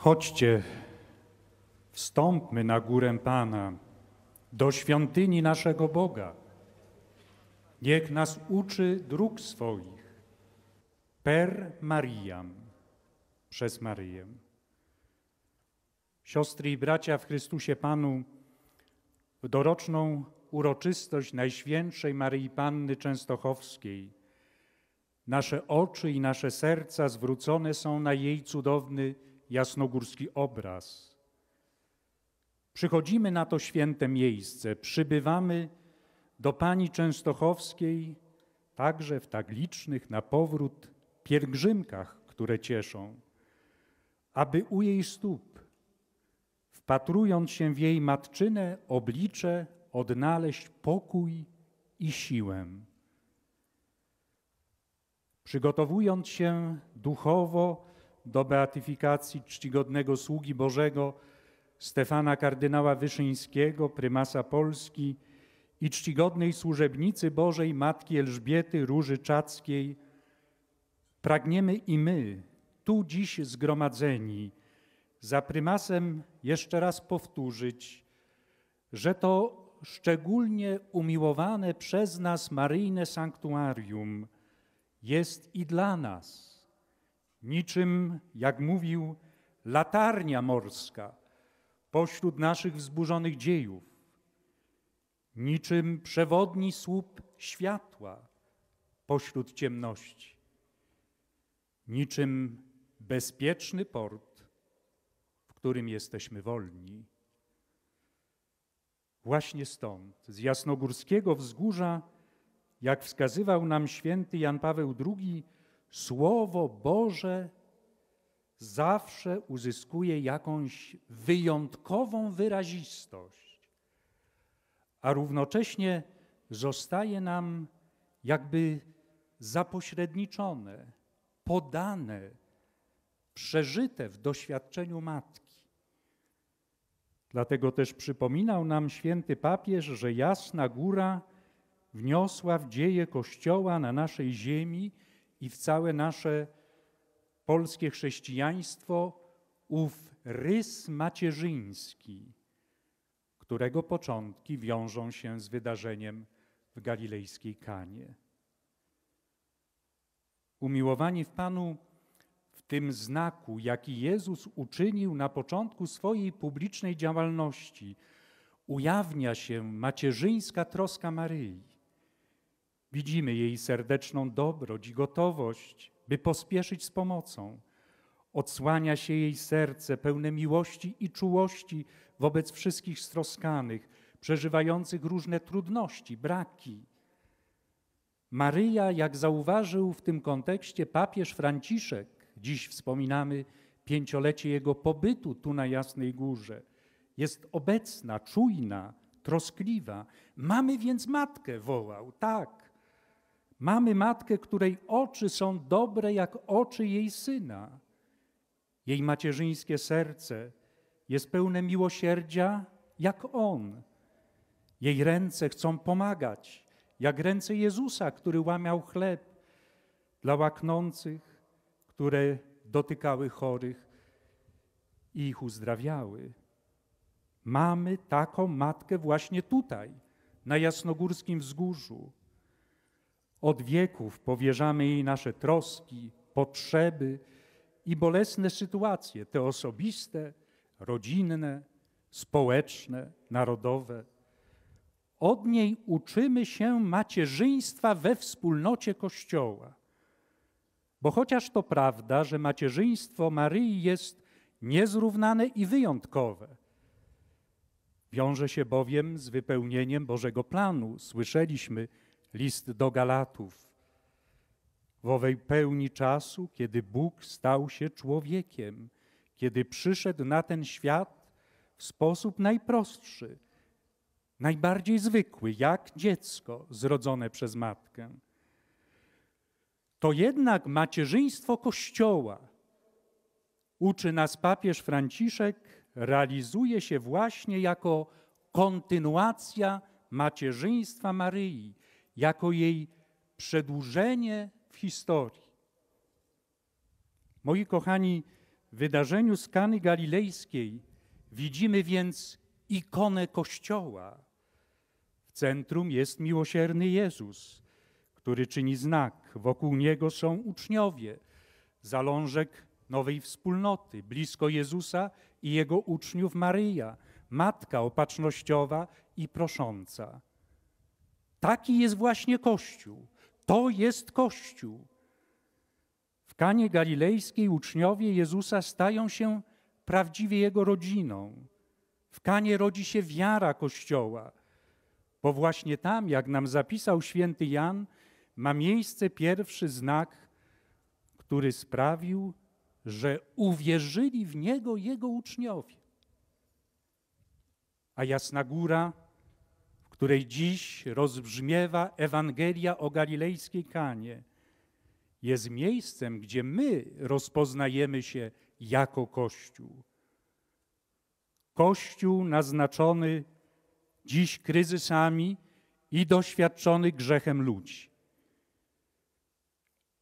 Chodźcie, wstąpmy na górę Pana, do świątyni naszego Boga. Niech nas uczy dróg swoich. Per Mariam, przez Maryję. Siostry i bracia w Chrystusie Panu, w doroczną uroczystość Najświętszej Maryi Panny Częstochowskiej nasze oczy i nasze serca zwrócone są na jej cudowny jasnogórski obraz. Przychodzimy na to święte miejsce, przybywamy do Pani Częstochowskiej także w tak licznych na powrót pielgrzymkach, które cieszą, aby u jej stóp, wpatrując się w jej matczyne oblicze, odnaleźć pokój i siłę. Przygotowując się duchowo, do beatyfikacji czcigodnego sługi Bożego Stefana kardynała Wyszyńskiego, prymasa Polski i czcigodnej służebnicy Bożej Matki Elżbiety Róży Czackiej, pragniemy i my, tu dziś zgromadzeni, za prymasem jeszcze raz powtórzyć, że to szczególnie umiłowane przez nas Maryjne Sanktuarium jest i dla nas – niczym, jak mówił, latarnia morska pośród naszych wzburzonych dziejów, niczym przewodni słup światła pośród ciemności, niczym bezpieczny port, w którym jesteśmy wolni. Właśnie stąd, z jasnogórskiego wzgórza, jak wskazywał nam święty Jan Paweł II, Słowo Boże zawsze uzyskuje jakąś wyjątkową wyrazistość, a równocześnie zostaje nam jakby zapośredniczone, podane, przeżyte w doświadczeniu matki. Dlatego też przypominał nam święty papież, że jasna góra wniosła w dzieje Kościoła na naszej ziemi i w całe nasze polskie chrześcijaństwo ów rys macierzyński, którego początki wiążą się z wydarzeniem w galilejskiej Kanie. Umiłowani w Panu, w tym znaku, jaki Jezus uczynił na początku swojej publicznej działalności, ujawnia się macierzyńska troska Maryi. Widzimy jej serdeczną dobroć i gotowość, by pospieszyć z pomocą. Odsłania się jej serce pełne miłości i czułości wobec wszystkich stroskanych, przeżywających różne trudności, braki. Maryja, jak zauważył w tym kontekście papież Franciszek, dziś wspominamy pięciolecie jego pobytu tu na Jasnej Górze, jest obecna, czujna, troskliwa. Mamy więc matkę, wołał, tak. Mamy matkę, której oczy są dobre jak oczy jej syna. Jej macierzyńskie serce jest pełne miłosierdzia jak on. Jej ręce chcą pomagać, jak ręce Jezusa, który łamiał chleb dla łaknących, które dotykały chorych i ich uzdrawiały. Mamy taką matkę właśnie tutaj, na Jasnogórskim Wzgórzu. Od wieków powierzamy jej nasze troski, potrzeby i bolesne sytuacje, te osobiste, rodzinne, społeczne, narodowe. Od niej uczymy się macierzyństwa we wspólnocie Kościoła. Bo chociaż to prawda, że macierzyństwo Maryi jest niezrównane i wyjątkowe, wiąże się bowiem z wypełnieniem Bożego planu. Słyszeliśmy, List do Galatów. W owej pełni czasu, kiedy Bóg stał się człowiekiem, kiedy przyszedł na ten świat w sposób najprostszy, najbardziej zwykły, jak dziecko zrodzone przez matkę. To jednak macierzyństwo Kościoła, uczy nas papież Franciszek, realizuje się właśnie jako kontynuacja macierzyństwa Maryi, jako jej przedłużenie w historii. Moi kochani, w wydarzeniu skany galilejskiej widzimy więc ikonę Kościoła. W centrum jest miłosierny Jezus, który czyni znak. Wokół niego są uczniowie, zalążek nowej wspólnoty, blisko Jezusa i jego uczniów Maryja, matka opatrznościowa i prosząca. Taki jest właśnie Kościół. To jest Kościół. W Kanie Galilejskiej uczniowie Jezusa stają się prawdziwie Jego rodziną. W Kanie rodzi się wiara Kościoła, bo właśnie tam, jak nam zapisał święty Jan, ma miejsce pierwszy znak, który sprawił, że uwierzyli w Niego Jego uczniowie. A Jasna Góra której dziś rozbrzmiewa Ewangelia o galilejskiej kanie, jest miejscem, gdzie my rozpoznajemy się jako Kościół. Kościół naznaczony dziś kryzysami i doświadczony grzechem ludzi.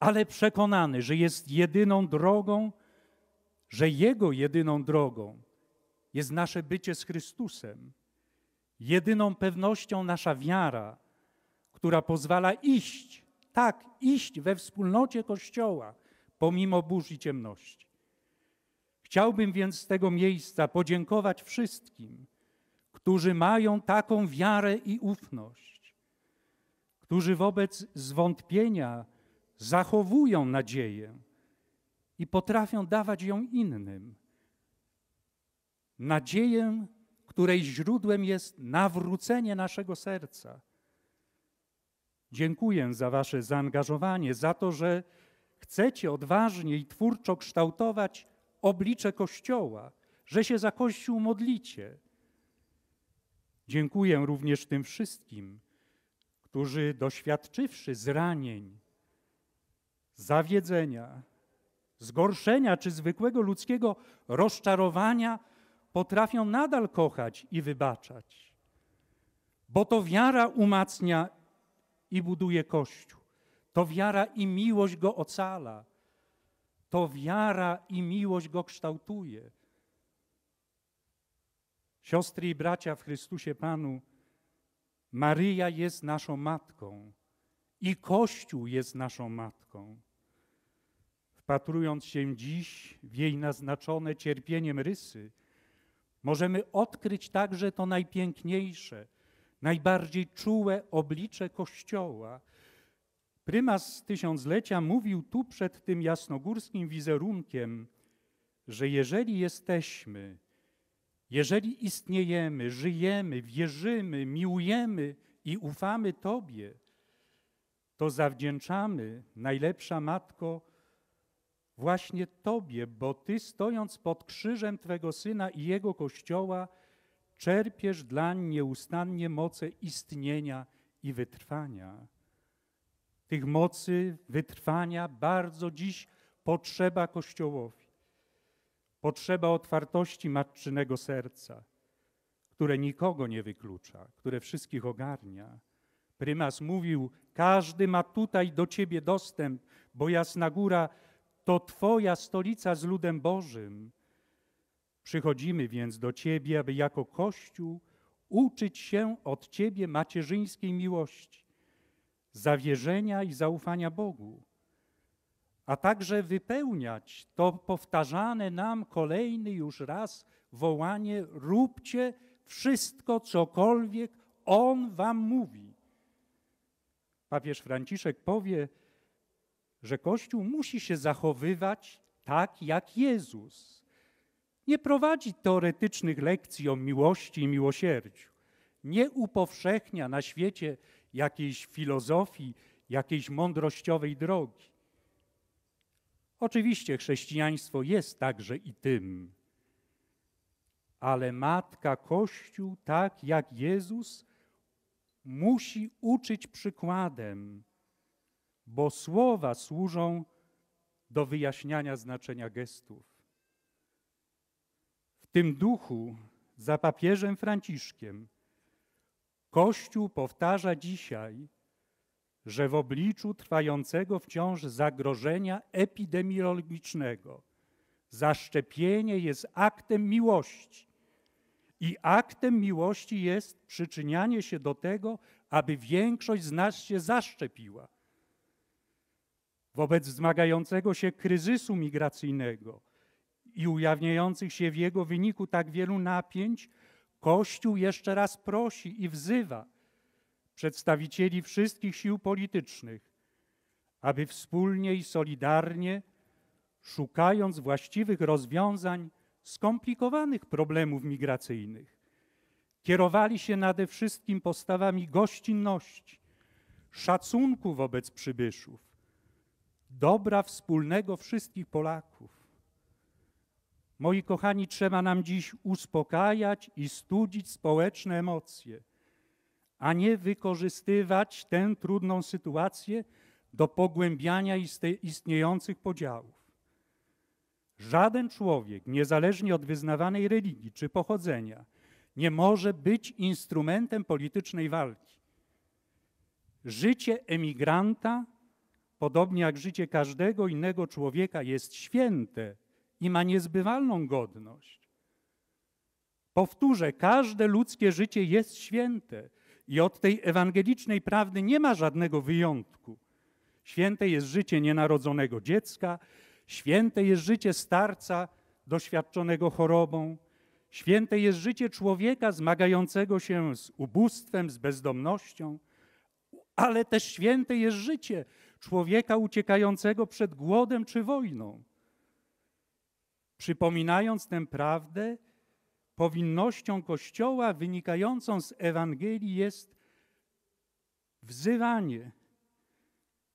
Ale przekonany, że jest jedyną drogą, że Jego jedyną drogą jest nasze bycie z Chrystusem jedyną pewnością nasza wiara, która pozwala iść, tak, iść we wspólnocie Kościoła, pomimo burz i ciemności. Chciałbym więc z tego miejsca podziękować wszystkim, którzy mają taką wiarę i ufność, którzy wobec zwątpienia zachowują nadzieję i potrafią dawać ją innym. Nadzieję której źródłem jest nawrócenie naszego serca. Dziękuję za Wasze zaangażowanie, za to, że chcecie odważnie i twórczo kształtować oblicze Kościoła, że się za Kościół modlicie. Dziękuję również tym wszystkim, którzy doświadczywszy zranień, zawiedzenia, zgorszenia czy zwykłego ludzkiego rozczarowania, potrafią nadal kochać i wybaczać, bo to wiara umacnia i buduje Kościół. To wiara i miłość go ocala. To wiara i miłość go kształtuje. Siostry i bracia w Chrystusie Panu, Maryja jest naszą matką i Kościół jest naszą matką. Wpatrując się dziś w jej naznaczone cierpieniem rysy, Możemy odkryć także to najpiękniejsze, najbardziej czułe oblicze Kościoła. Prymas tysiąclecia mówił tu przed tym jasnogórskim wizerunkiem, że jeżeli jesteśmy, jeżeli istniejemy, żyjemy, wierzymy, miłujemy i ufamy Tobie, to zawdzięczamy, najlepsza Matko, właśnie Tobie, bo Ty stojąc pod krzyżem Twego Syna i Jego Kościoła, czerpiesz dlań nieustannie moce istnienia i wytrwania. Tych mocy wytrwania bardzo dziś potrzeba Kościołowi. Potrzeba otwartości matczynego serca, które nikogo nie wyklucza, które wszystkich ogarnia. Prymas mówił, każdy ma tutaj do Ciebie dostęp, bo Jasna Góra to Twoja stolica z ludem Bożym. Przychodzimy więc do Ciebie, aby jako Kościół uczyć się od Ciebie macierzyńskiej miłości, zawierzenia i zaufania Bogu, a także wypełniać to powtarzane nam kolejny już raz wołanie: róbcie wszystko, cokolwiek On Wam mówi. Papież Franciszek powie, że Kościół musi się zachowywać tak jak Jezus. Nie prowadzi teoretycznych lekcji o miłości i miłosierdziu. Nie upowszechnia na świecie jakiejś filozofii, jakiejś mądrościowej drogi. Oczywiście chrześcijaństwo jest także i tym, ale matka Kościół, tak jak Jezus, musi uczyć przykładem, bo słowa służą do wyjaśniania znaczenia gestów. W tym duchu za papieżem Franciszkiem Kościół powtarza dzisiaj, że w obliczu trwającego wciąż zagrożenia epidemiologicznego zaszczepienie jest aktem miłości. I aktem miłości jest przyczynianie się do tego, aby większość z nas się zaszczepiła wobec wzmagającego się kryzysu migracyjnego i ujawniających się w jego wyniku tak wielu napięć, Kościół jeszcze raz prosi i wzywa przedstawicieli wszystkich sił politycznych, aby wspólnie i solidarnie, szukając właściwych rozwiązań skomplikowanych problemów migracyjnych, kierowali się nade wszystkim postawami gościnności, szacunku wobec przybyszów, dobra wspólnego wszystkich Polaków. Moi kochani, trzeba nam dziś uspokajać i studzić społeczne emocje, a nie wykorzystywać tę trudną sytuację do pogłębiania istniejących podziałów. Żaden człowiek, niezależnie od wyznawanej religii czy pochodzenia, nie może być instrumentem politycznej walki. Życie emigranta podobnie jak życie każdego innego człowieka, jest święte i ma niezbywalną godność. Powtórzę, każde ludzkie życie jest święte i od tej ewangelicznej prawdy nie ma żadnego wyjątku. Święte jest życie nienarodzonego dziecka, święte jest życie starca doświadczonego chorobą, święte jest życie człowieka zmagającego się z ubóstwem, z bezdomnością, ale też święte jest życie człowieka uciekającego przed głodem czy wojną. Przypominając tę prawdę, powinnością Kościoła wynikającą z Ewangelii jest wzywanie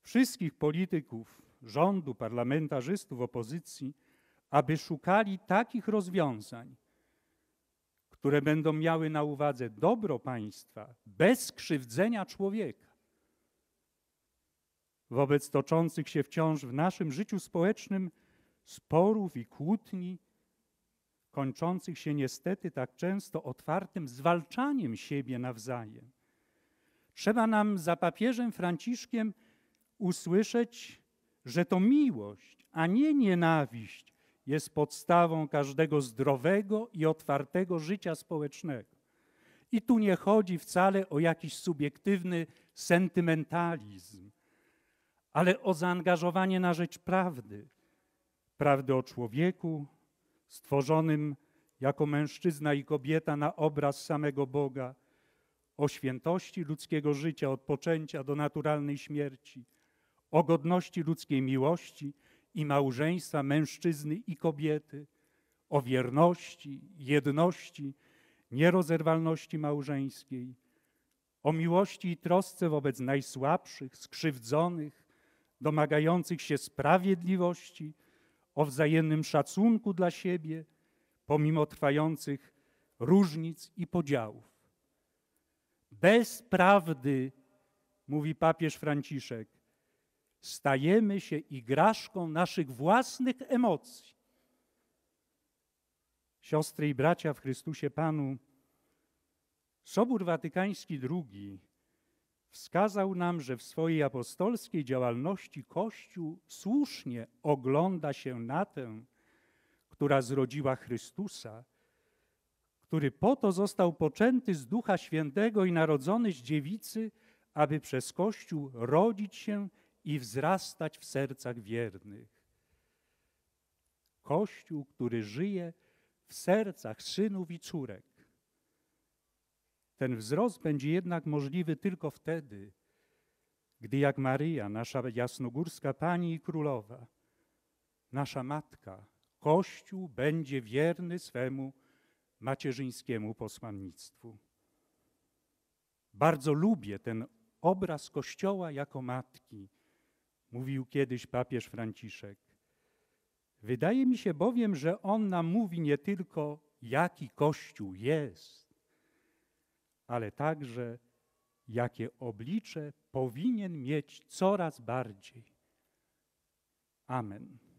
wszystkich polityków, rządu, parlamentarzystów, opozycji, aby szukali takich rozwiązań, które będą miały na uwadze dobro państwa bez krzywdzenia człowieka wobec toczących się wciąż w naszym życiu społecznym sporów i kłótni, kończących się niestety tak często otwartym zwalczaniem siebie nawzajem. Trzeba nam za papieżem Franciszkiem usłyszeć, że to miłość, a nie nienawiść jest podstawą każdego zdrowego i otwartego życia społecznego. I tu nie chodzi wcale o jakiś subiektywny sentymentalizm ale o zaangażowanie na rzecz prawdy, prawdy o człowieku, stworzonym jako mężczyzna i kobieta na obraz samego Boga, o świętości ludzkiego życia od poczęcia do naturalnej śmierci, o godności ludzkiej miłości i małżeństwa mężczyzny i kobiety, o wierności, jedności, nierozerwalności małżeńskiej, o miłości i trosce wobec najsłabszych, skrzywdzonych, domagających się sprawiedliwości, o wzajemnym szacunku dla siebie, pomimo trwających różnic i podziałów. Bez prawdy, mówi papież Franciszek, stajemy się igraszką naszych własnych emocji. Siostry i bracia w Chrystusie Panu, Sobór Watykański II wskazał nam, że w swojej apostolskiej działalności Kościół słusznie ogląda się na tę, która zrodziła Chrystusa, który po to został poczęty z Ducha Świętego i narodzony z dziewicy, aby przez Kościół rodzić się i wzrastać w sercach wiernych. Kościół, który żyje w sercach synów i córek ten wzrost będzie jednak możliwy tylko wtedy, gdy jak Maryja, nasza jasnogórska Pani i Królowa, nasza Matka, Kościół będzie wierny swemu macierzyńskiemu posłannictwu. Bardzo lubię ten obraz Kościoła jako matki, mówił kiedyś papież Franciszek. Wydaje mi się bowiem, że on nam mówi nie tylko, jaki Kościół jest, ale także jakie oblicze powinien mieć coraz bardziej. Amen.